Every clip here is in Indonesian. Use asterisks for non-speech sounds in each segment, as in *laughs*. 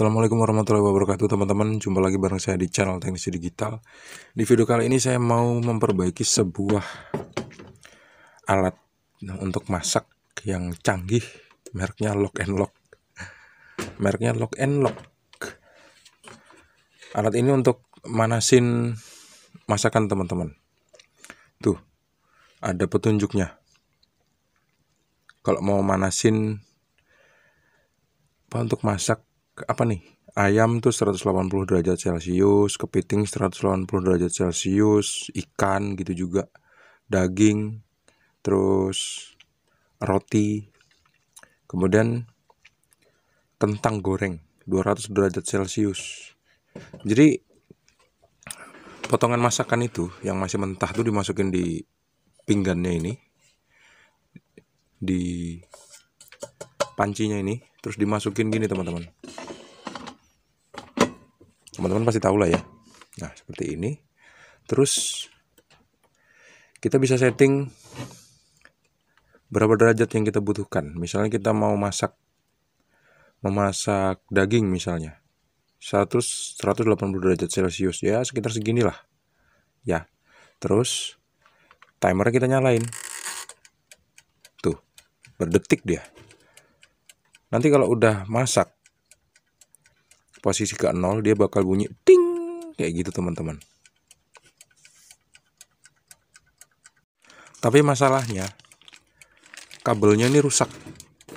Assalamualaikum warahmatullahi wabarakatuh teman-teman Jumpa lagi bareng saya di channel Teknisi Digital Di video kali ini saya mau memperbaiki sebuah alat untuk masak yang canggih Merknya Lock and Lock Merknya Lock and Lock Alat ini untuk manasin masakan teman-teman Tuh ada petunjuknya Kalau mau manasin apa untuk masak apa nih? Ayam tuh 180 derajat Celcius, kepiting 180 derajat Celcius, ikan gitu juga, daging, terus roti, kemudian kentang goreng 200 derajat Celcius. Jadi potongan masakan itu yang masih mentah tuh dimasukin di pinggannya ini di pancinya ini terus dimasukin gini teman-teman teman-teman pasti tahu lah ya nah seperti ini terus kita bisa setting berapa derajat yang kita butuhkan misalnya kita mau masak memasak daging misalnya 100 180 derajat celcius ya sekitar seginilah ya terus timer kita nyalain tuh berdetik dia nanti kalau udah masak posisi ke 0 dia bakal bunyi ting kayak gitu teman-teman tapi masalahnya kabelnya ini rusak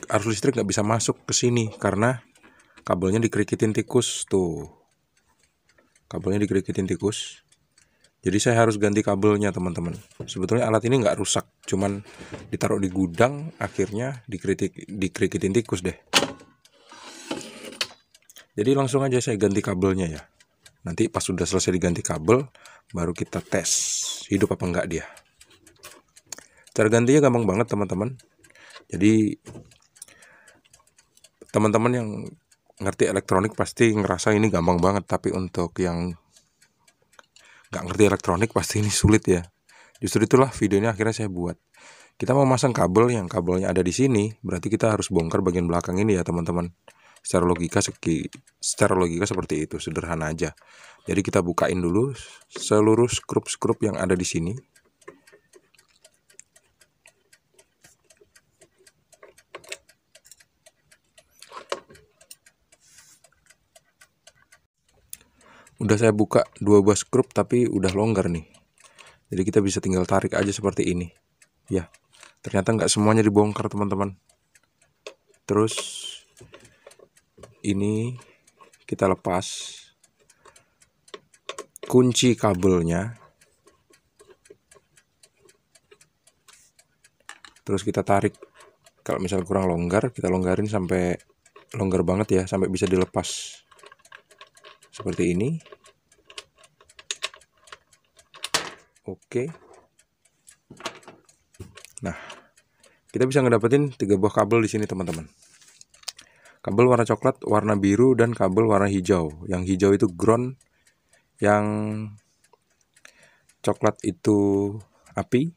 arus listrik nggak bisa masuk ke sini karena kabelnya dikerikitin tikus tuh kabelnya dikerikitin tikus jadi saya harus ganti kabelnya teman-teman sebetulnya alat ini nggak rusak cuman ditaruh di gudang akhirnya dikritik dikerikitin tikus deh jadi langsung aja saya ganti kabelnya ya nanti pas sudah selesai diganti kabel baru kita tes hidup apa enggak dia cara gantinya gampang banget teman-teman jadi teman-teman yang ngerti elektronik pasti ngerasa ini gampang banget tapi untuk yang nggak ngerti elektronik *laughs* pasti ini sulit ya justru itulah videonya akhirnya saya buat kita mau masang kabel yang kabelnya ada di sini berarti kita harus bongkar bagian belakang ini ya teman-teman secara logika seki, secara logika seperti itu sederhana aja jadi kita bukain dulu seluruh skrup-skrup yang ada di sini udah saya buka dua buah skrup tapi udah longgar nih jadi kita bisa tinggal tarik aja seperti ini ya ternyata nggak semuanya dibongkar teman-teman terus ini kita lepas kunci kabelnya terus kita tarik kalau misal kurang longgar kita longgarin sampai longgar banget ya sampai bisa dilepas seperti ini oke nah kita bisa ngedapetin tiga buah kabel di sini teman-teman kabel warna coklat, warna biru, dan kabel warna hijau. Yang hijau itu ground, yang coklat itu api.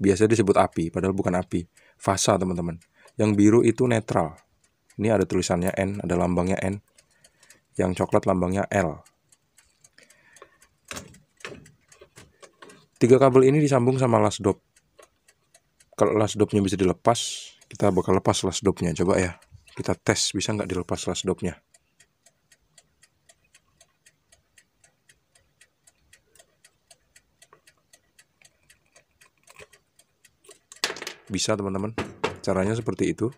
Biasa disebut api, padahal bukan api. Fasa, teman-teman. Yang biru itu netral. Ini ada tulisannya N, ada lambangnya N. Yang coklat lambangnya L. Tiga kabel ini disambung sama las dop. Kalau las dopnya bisa dilepas, kita bakal lepas las dopnya, Coba ya. Kita tes bisa nggak dilepas last dopnya. Bisa teman-teman. Caranya seperti itu.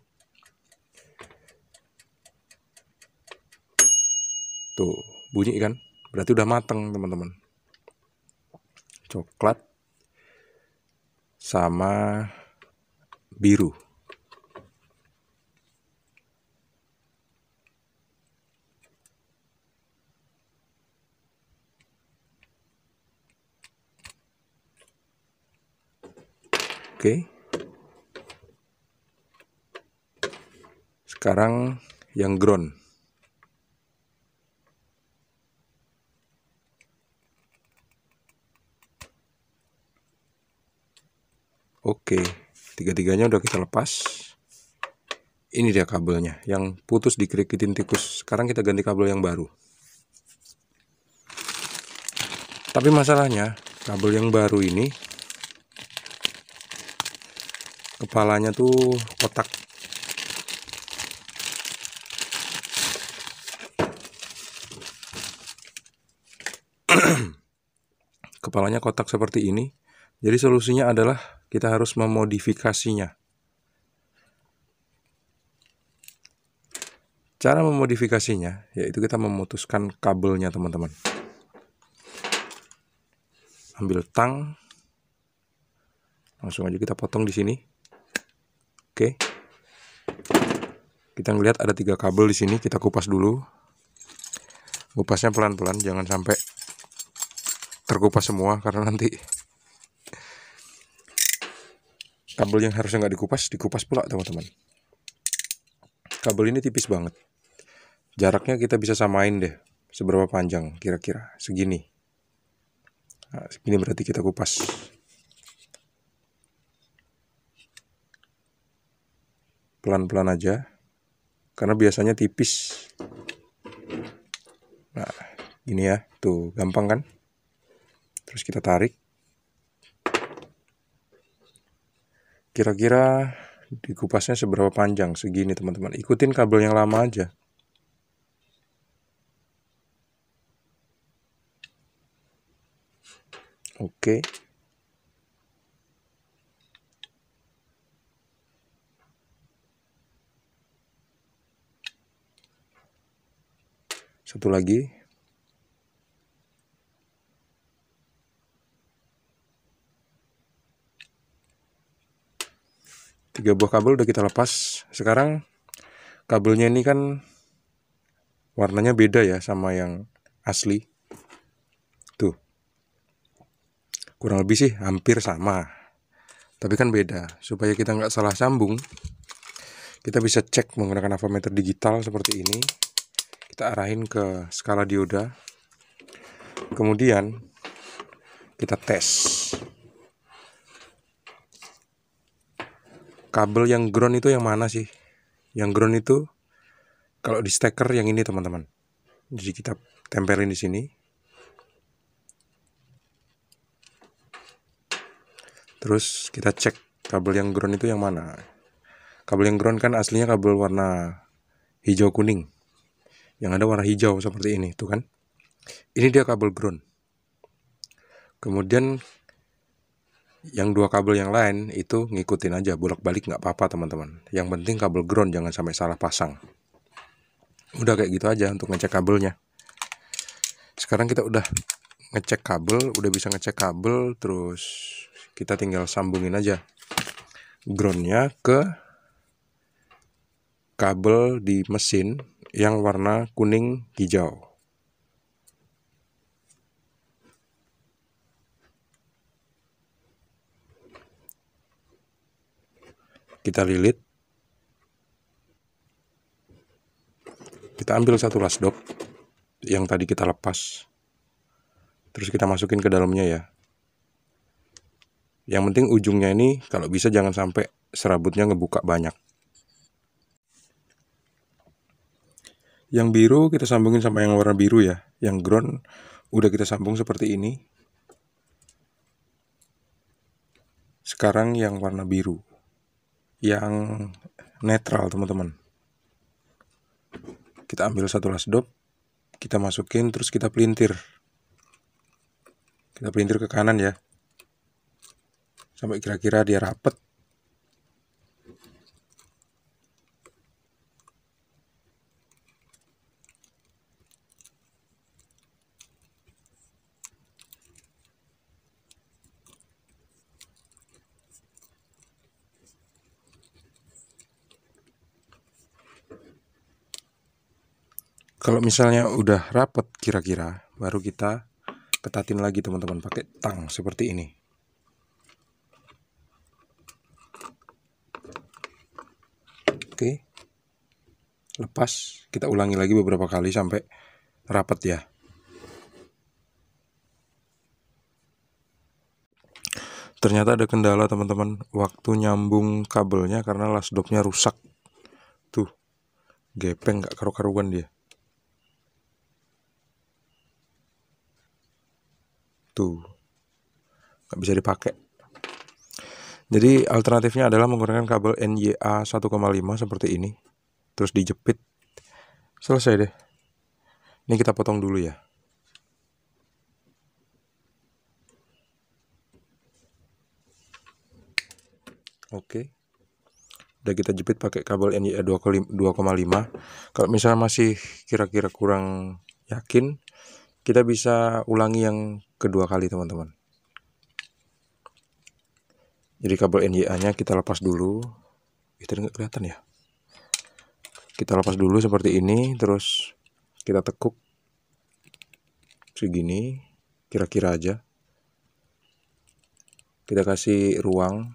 Tuh, bunyi kan? Berarti udah mateng teman-teman. Coklat sama biru. Oke. Sekarang yang ground. Oke, tiga-tiganya udah kita lepas. Ini dia kabelnya, yang putus dikerikitin tikus. Sekarang kita ganti kabel yang baru. Tapi masalahnya, kabel yang baru ini kepalanya tuh kotak *clears throat* kepalanya kotak seperti ini jadi solusinya adalah kita harus memodifikasinya cara memodifikasinya yaitu kita memutuskan kabelnya teman-teman ambil tang langsung aja kita potong di sini Oke. Kita ngelihat ada tiga kabel di sini, kita kupas dulu. Kupasnya pelan-pelan, jangan sampai terkupas semua karena nanti kabel yang harusnya nggak dikupas dikupas pula teman-teman kabel ini tipis banget jaraknya kita bisa samain deh seberapa panjang kira-kira segini nah, segini berarti kita kupas pelan-pelan aja karena biasanya tipis nah gini ya tuh gampang kan terus kita tarik kira-kira dikupasnya seberapa panjang segini teman-teman ikutin kabel yang lama aja oke okay. satu lagi tiga buah kabel udah kita lepas sekarang kabelnya ini kan warnanya beda ya sama yang asli tuh kurang lebih sih hampir sama tapi kan beda supaya kita nggak salah sambung kita bisa cek menggunakan avometer digital seperti ini kita arahin ke skala dioda kemudian kita tes kabel yang ground itu yang mana sih yang ground itu kalau di steker yang ini teman-teman jadi kita tempelin di sini terus kita cek kabel yang ground itu yang mana kabel yang ground kan aslinya kabel warna hijau kuning yang ada warna hijau seperti ini tuh kan ini dia kabel ground kemudian yang dua kabel yang lain itu ngikutin aja bolak-balik nggak apa-apa teman-teman yang penting kabel ground jangan sampai salah pasang udah kayak gitu aja untuk ngecek kabelnya sekarang kita udah ngecek kabel udah bisa ngecek kabel terus kita tinggal sambungin aja groundnya ke kabel di mesin yang warna kuning hijau. Kita lilit. Kita ambil satu lasdok yang tadi kita lepas. Terus kita masukin ke dalamnya ya. Yang penting ujungnya ini kalau bisa jangan sampai serabutnya ngebuka banyak. Yang biru kita sambungin sama yang warna biru ya. Yang ground udah kita sambung seperti ini. Sekarang yang warna biru. Yang netral teman-teman. Kita ambil satu dop, Kita masukin terus kita pelintir. Kita pelintir ke kanan ya. Sampai kira-kira dia rapet. kalau misalnya udah rapet kira-kira baru kita ketatin lagi teman-teman pakai tang seperti ini oke lepas kita ulangi lagi beberapa kali sampai rapet ya ternyata ada kendala teman-teman waktu nyambung kabelnya karena lasdopnya rusak tuh gepeng gak karu-karuan dia waktu nggak bisa dipakai jadi alternatifnya adalah menggunakan kabel NYA 1,5 seperti ini terus dijepit selesai deh ini kita potong dulu ya oke udah kita jepit pakai kabel NYA 2,5 kalau misalnya masih kira-kira kurang yakin kita bisa ulangi yang kedua kali teman-teman jadi kabel NJA nya kita lepas dulu itu nggak kelihatan ya kita lepas dulu seperti ini terus kita tekuk segini kira-kira aja kita kasih ruang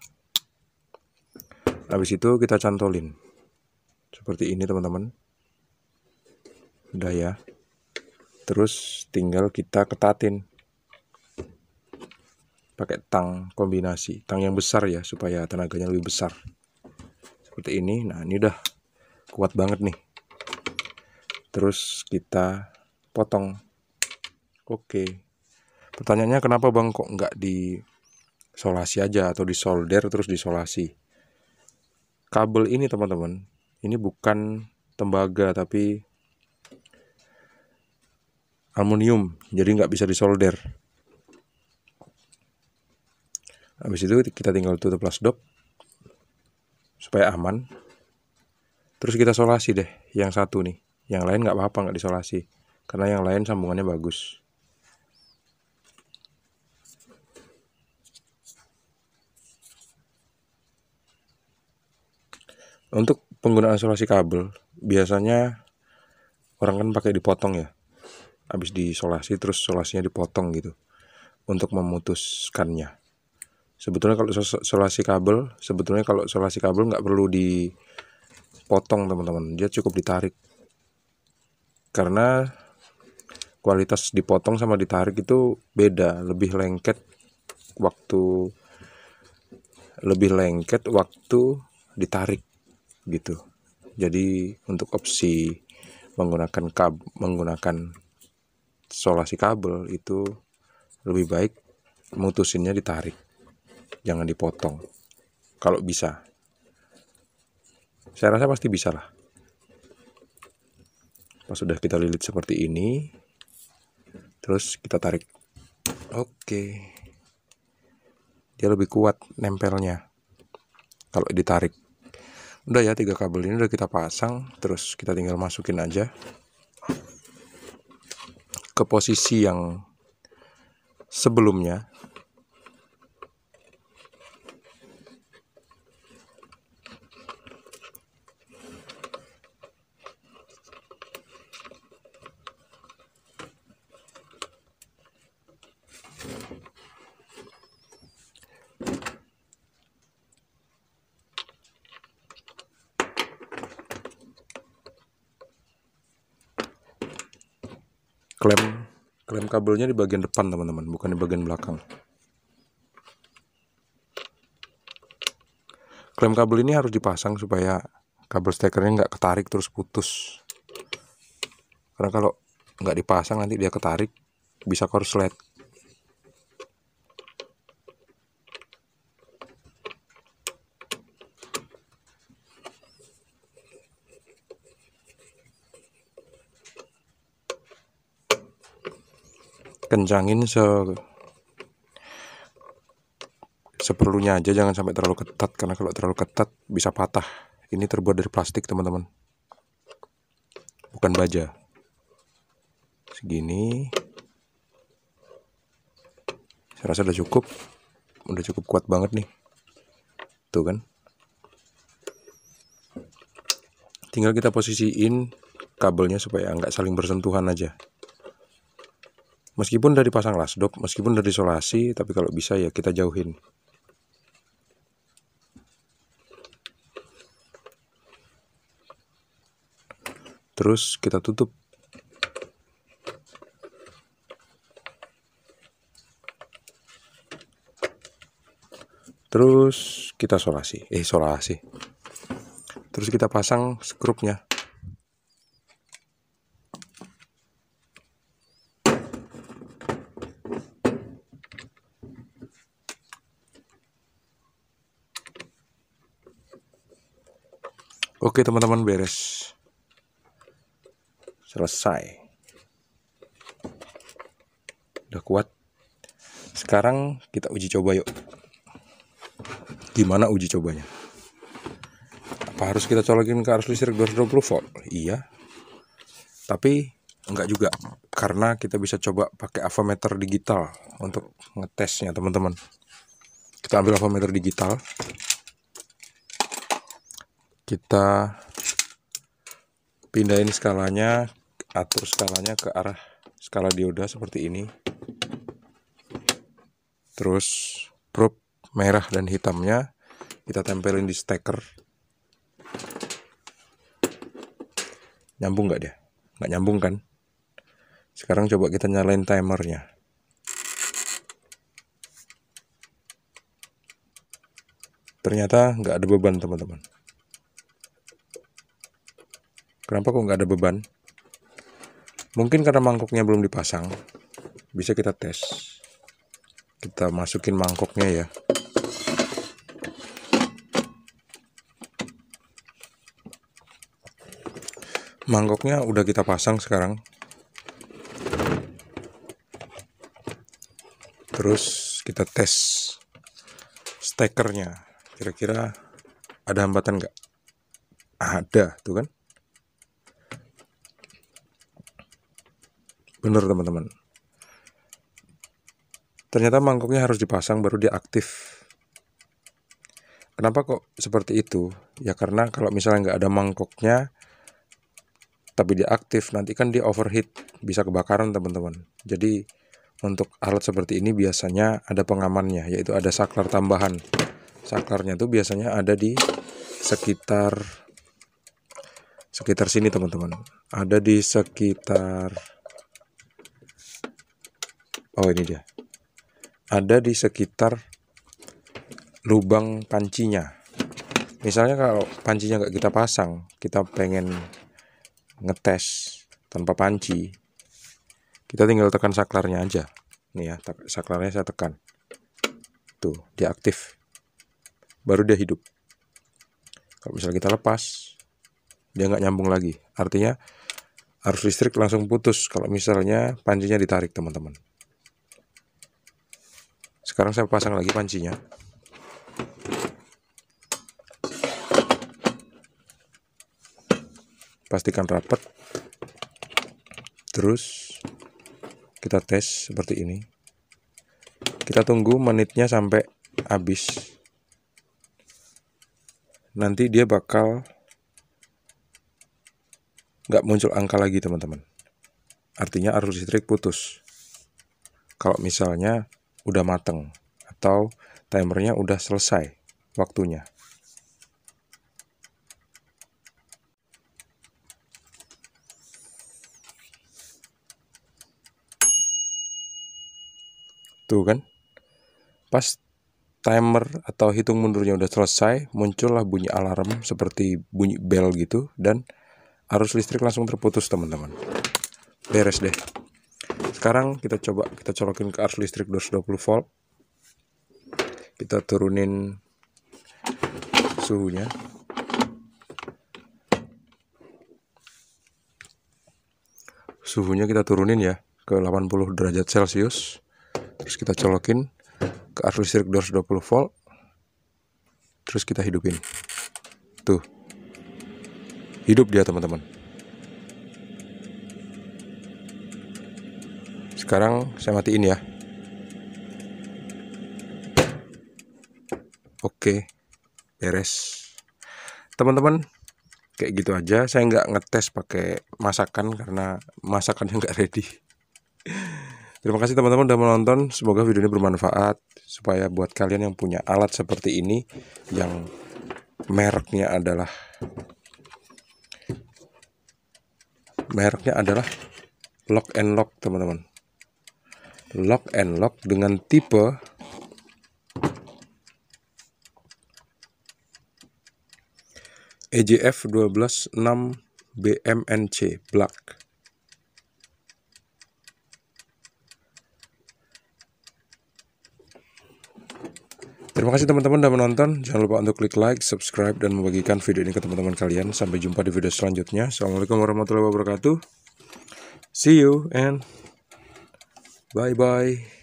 habis itu kita cantolin seperti ini teman-teman udah ya terus tinggal kita ketatin pakai tang kombinasi tang yang besar ya supaya tenaganya lebih besar seperti ini nah ini udah kuat banget nih terus kita potong oke pertanyaannya kenapa bang kok nggak di solasi aja atau di solder terus disolasi kabel ini teman-teman ini bukan tembaga tapi aluminium jadi nggak bisa disolder habis itu kita tinggal tutup las lasdop supaya aman terus kita solasi deh yang satu nih yang lain nggak apa-apa nggak disolasi karena yang lain sambungannya bagus untuk penggunaan solasi kabel biasanya orang kan pakai dipotong ya habis disolasi terus solasinya dipotong gitu untuk memutuskannya sebetulnya kalau solasi kabel sebetulnya kalau solasi kabel nggak perlu dipotong teman-teman dia cukup ditarik karena kualitas dipotong sama ditarik itu beda lebih lengket waktu lebih lengket waktu ditarik gitu jadi untuk opsi menggunakan kab menggunakan solasi kabel itu lebih baik mutusinnya ditarik jangan dipotong kalau bisa saya rasa pasti bisa lah pas sudah kita lilit seperti ini terus kita tarik oke dia lebih kuat nempelnya kalau ditarik udah ya tiga kabel ini udah kita pasang terus kita tinggal masukin aja ke posisi yang sebelumnya klem klem kabelnya di bagian depan teman-teman bukan di bagian belakang klem kabel ini harus dipasang supaya kabel stekernya nggak ketarik terus putus karena kalau nggak dipasang nanti dia ketarik bisa korslet kencangin se seperlunya aja jangan sampai terlalu ketat karena kalau terlalu ketat bisa patah ini terbuat dari plastik teman-teman bukan baja segini saya rasa udah cukup udah cukup kuat banget nih tuh kan tinggal kita posisiin kabelnya supaya nggak saling bersentuhan aja meskipun dari pasang lasdok meskipun dari isolasi tapi kalau bisa ya kita jauhin terus kita tutup terus kita solasi eh solasi terus kita pasang skrupnya Oke teman-teman beres Selesai Udah kuat Sekarang kita uji coba yuk Gimana uji cobanya Apa harus kita colokin ke arus listrik 220 volt Iya Tapi enggak juga Karena kita bisa coba pakai avometer digital Untuk ngetesnya teman-teman Kita ambil avometer digital kita pindahin skalanya atur skalanya ke arah skala dioda seperti ini terus probe merah dan hitamnya kita tempelin di steker nyambung nggak dia nggak nyambung kan sekarang coba kita nyalain timernya ternyata nggak ada beban teman-teman Kenapa kok nggak ada beban? Mungkin karena mangkoknya belum dipasang. Bisa kita tes. Kita masukin mangkoknya ya. Mangkoknya udah kita pasang sekarang. Terus kita tes stekernya. Kira-kira ada hambatan nggak? Ada, tuh kan? bener teman-teman ternyata mangkoknya harus dipasang baru dia aktif kenapa kok seperti itu ya karena kalau misalnya nggak ada mangkoknya tapi dia aktif nanti kan dia overheat bisa kebakaran teman-teman jadi untuk alat seperti ini biasanya ada pengamannya yaitu ada saklar tambahan saklarnya itu biasanya ada di sekitar sekitar sini teman-teman ada di sekitar oh ini dia ada di sekitar lubang pancinya misalnya kalau pancinya nggak kita pasang kita pengen ngetes tanpa panci kita tinggal tekan saklarnya aja nih ya saklarnya saya tekan tuh dia aktif baru dia hidup kalau misalnya kita lepas dia nggak nyambung lagi artinya arus listrik langsung putus kalau misalnya pancinya ditarik teman-teman sekarang saya pasang lagi pancinya pastikan rapat terus kita tes seperti ini kita tunggu menitnya sampai habis nanti dia bakal nggak muncul angka lagi teman-teman artinya arus listrik putus kalau misalnya udah mateng atau timernya udah selesai waktunya. Tuh kan? Pas timer atau hitung mundurnya udah selesai, muncullah bunyi alarm seperti bunyi bell gitu dan arus listrik langsung terputus, teman-teman. Beres deh sekarang kita coba kita colokin ke arus listrik 220 volt kita turunin suhunya suhunya kita turunin ya ke 80 derajat celcius terus kita colokin ke arus listrik 220 volt terus kita hidupin tuh hidup dia teman-teman sekarang saya matiin ya oke beres teman-teman kayak gitu aja saya nggak ngetes pakai masakan karena masakannya nggak ready terima kasih teman-teman udah menonton semoga video ini bermanfaat supaya buat kalian yang punya alat seperti ini yang mereknya adalah mereknya adalah lock and lock teman-teman lock and lock dengan tipe EJF 126 BMNC black. Terima kasih teman-teman sudah menonton. Jangan lupa untuk klik like, subscribe, dan membagikan video ini ke teman-teman kalian. Sampai jumpa di video selanjutnya. Assalamualaikum warahmatullahi wabarakatuh. See you and... Bye bye.